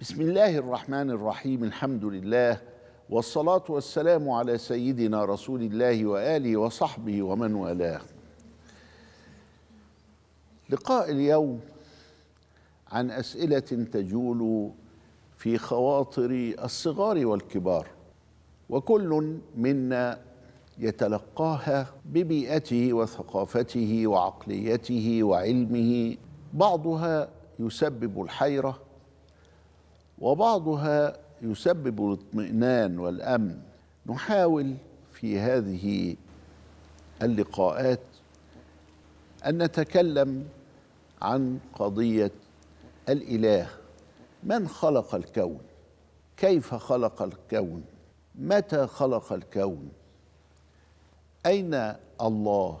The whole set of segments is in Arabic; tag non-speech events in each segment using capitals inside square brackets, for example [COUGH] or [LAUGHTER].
بسم الله الرحمن الرحيم الحمد لله والصلاة والسلام على سيدنا رسول الله وآله وصحبه ومن والاه لقاء اليوم عن أسئلة تجول في خواطر الصغار والكبار وكل منا يتلقاها ببيئته وثقافته وعقليته وعلمه بعضها يسبب الحيره وبعضها يسبب الاطمئنان والامن نحاول في هذه اللقاءات ان نتكلم عن قضيه الاله من خلق الكون كيف خلق الكون متى خلق الكون اين الله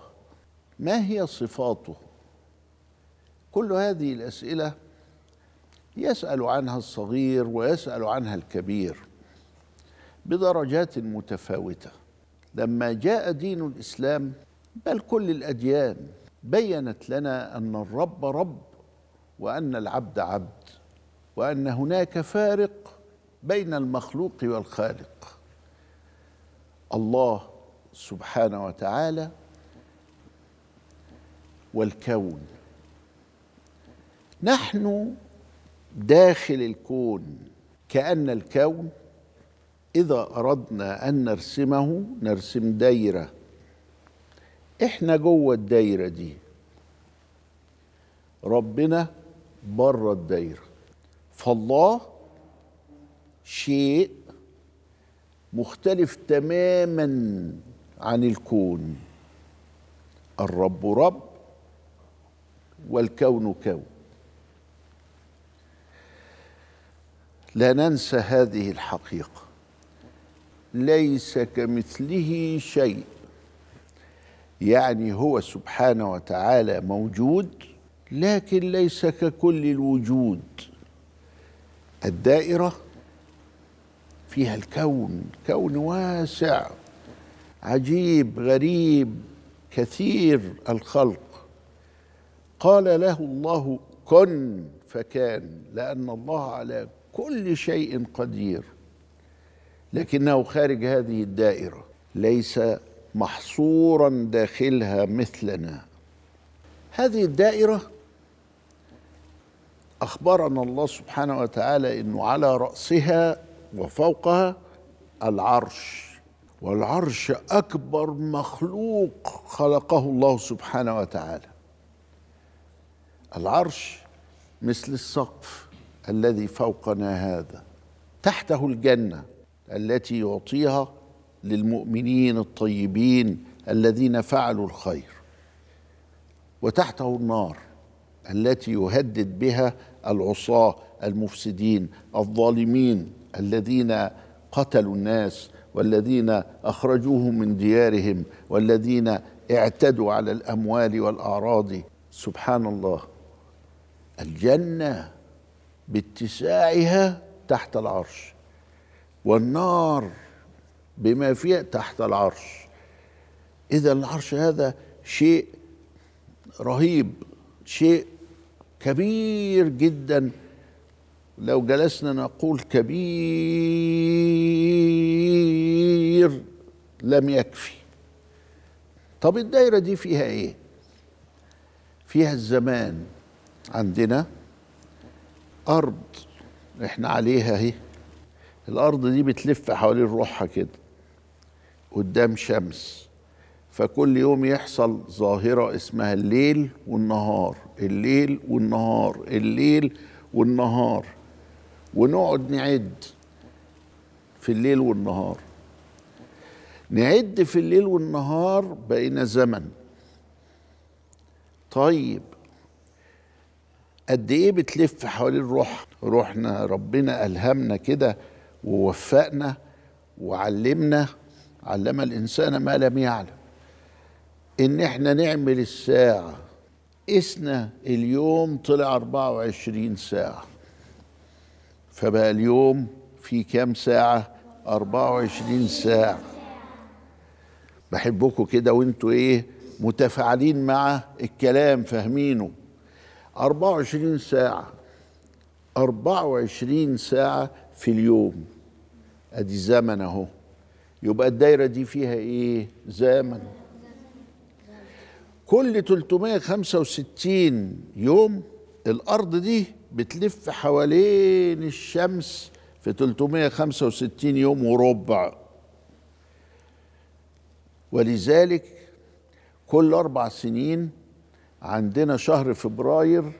ما هي صفاته كل هذه الاسئله يسأل عنها الصغير ويسأل عنها الكبير بدرجات متفاوتة لما جاء دين الإسلام بل كل الأديان بينت لنا أن الرب رب وأن العبد عبد وأن هناك فارق بين المخلوق والخالق الله سبحانه وتعالى والكون نحن داخل الكون كأن الكون إذا أردنا أن نرسمه نرسم دايرة إحنا جوه الدايرة دي ربنا بره الدايرة فالله شيء مختلف تماما عن الكون الرب رب والكون كون لا ننسى هذه الحقيقه ليس كمثله شيء يعني هو سبحانه وتعالى موجود لكن ليس ككل الوجود الدائره فيها الكون كون واسع عجيب غريب كثير الخلق قال له الله كن فكان لان الله على كل شيء قدير لكنه خارج هذه الدائره ليس محصورا داخلها مثلنا هذه الدائره اخبرنا الله سبحانه وتعالى انه على راسها وفوقها العرش والعرش اكبر مخلوق خلقه الله سبحانه وتعالى العرش مثل السقف الذي فوقنا هذا تحته الجنه التي يعطيها للمؤمنين الطيبين الذين فعلوا الخير وتحته النار التي يهدد بها العصاه المفسدين الظالمين الذين قتلوا الناس والذين اخرجوهم من ديارهم والذين اعتدوا على الاموال والاعراض سبحان الله الجنه باتساعها تحت العرش والنار بما فيها تحت العرش اذا العرش هذا شيء رهيب شيء كبير جدا لو جلسنا نقول كبير لم يكفي طب الدايره دي فيها ايه فيها الزمان عندنا أرض إحنا عليها أهي الأرض دي بتلف حوالين روحها كده قدام شمس فكل يوم يحصل ظاهرة اسمها الليل والنهار الليل والنهار الليل والنهار ونقعد نعد في الليل والنهار نعد في الليل والنهار بقينا زمن طيب قد ايه بتلف حوالين روح روحنا ربنا الهمنا كده ووفقنا وعلمنا علم الانسان ما لم يعلم ان احنا نعمل الساعه قسنا اليوم طلع 24 ساعه فبقى اليوم في كام ساعه 24 ساعه بحبكم كده وانتوا ايه متفاعلين مع الكلام فاهمينه 24 ساعة 24 ساعة في اليوم ادي زمن اهو يبقى الدايرة دي فيها ايه زمن كل 365 يوم الارض دي بتلف حوالين الشمس في 365 يوم وربع ولذلك كل اربع سنين عندنا شهر فبراير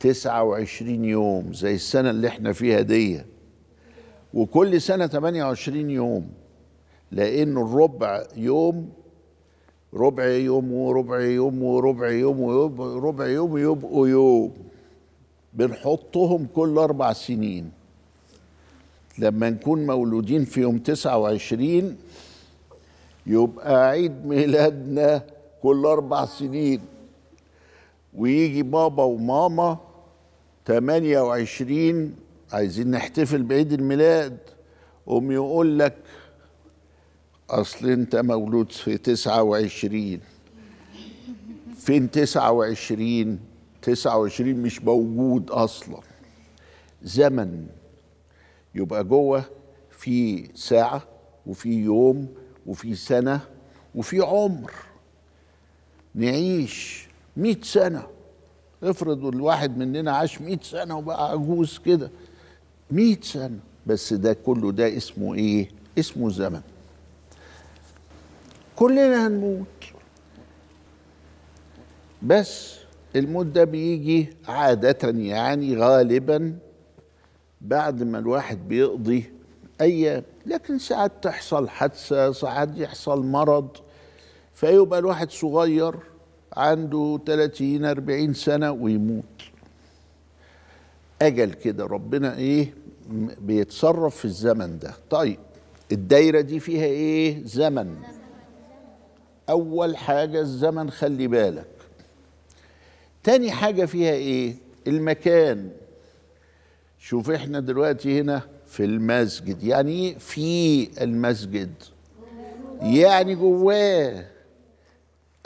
29 يوم زي السنة اللي احنا فيها دي وكل سنة 28 يوم لأن الربع يوم ربع يوم وربع يوم وربع يوم وربع يوم يبقوا يوم بنحطهم كل أربع سنين لما نكون مولودين في يوم 29 يبقى عيد ميلادنا كل أربع سنين ويجي بابا وماما 28 عايزين نحتفل بعيد الميلاد قوم يقول لك أصل أنت مولود في 29 فين 29 29 مش موجود أصلا زمن يبقى جوه في ساعة وفي يوم وفي سنة وفي عمر نعيش مئة سنة افرض الواحد مننا عاش مئة سنة وبقى عجوز كده مئة سنة بس ده كله ده اسمه ايه اسمه زمن كلنا هنموت بس الموت ده بيجي عادة يعني غالبا بعد ما الواحد بيقضي أيام لكن ساعات تحصل حادثة ساعات يحصل مرض فيبقى الواحد صغير عنده 30 40 سنة ويموت أجل كده ربنا إيه بيتصرف في الزمن ده طيب الدايرة دي فيها إيه زمن أول حاجة الزمن خلي بالك تاني حاجة فيها إيه المكان شوف إحنا دلوقتي هنا في المسجد يعني إيه؟ في المسجد يعني جواه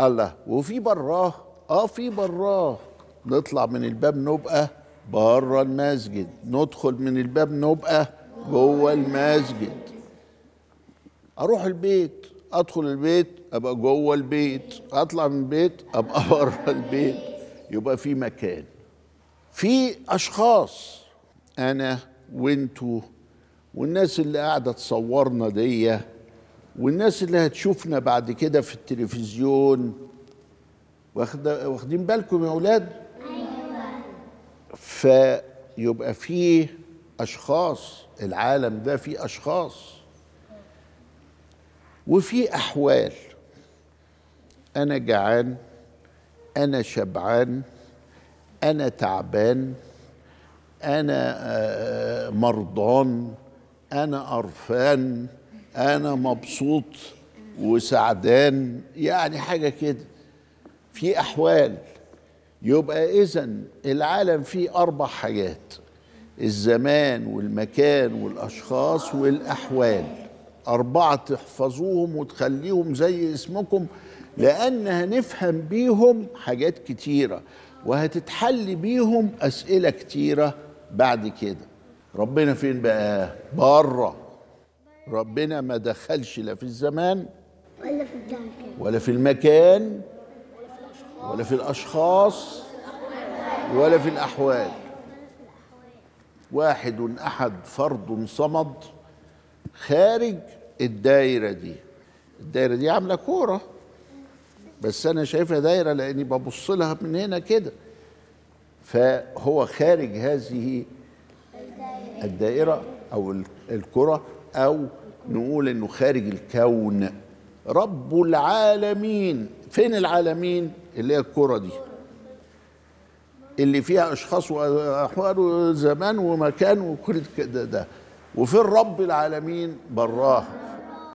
الله وفي براه اه في براه نطلع من الباب نبقى بره المسجد ندخل من الباب نبقى جوه المسجد اروح البيت ادخل البيت ابقى جوه البيت اطلع من البيت ابقى [LAUGHS] بره البيت يبقى في مكان في اشخاص انا وانتو والناس اللي قاعده تصورنا ديه والناس اللي هتشوفنا بعد كده في التلفزيون واخدين بالكم يا اولاد أيوة. فيبقى فيه اشخاص العالم ده فيه اشخاص وفي احوال انا جعان انا شبعان انا تعبان انا آه، مرضان انا قرفان انا مبسوط وسعدان يعني حاجه كده في احوال يبقى اذا العالم فيه اربع حاجات الزمان والمكان والاشخاص والاحوال اربعه تحفظوهم وتخليهم زي اسمكم لان هنفهم بيهم حاجات كتيره وهتتحل بيهم اسئله كتيره بعد كده ربنا فين بقى بره ربنا ما دخلش لا في الزمان ولا في المكان ولا في المكان ولا في الأشخاص ولا في الأحوال واحد أحد فرد صمد خارج الدايرة دي الدايرة دي عاملة كورة بس أنا شايفها دايرة لأني ببص لها من هنا كده فهو خارج هذه الدائرة أو الكرة او نقول انه خارج الكون رب العالمين فين العالمين اللي هي الكره دي اللي فيها اشخاص واحوال وزمان ومكان وكل كده ده وفي الرب العالمين براها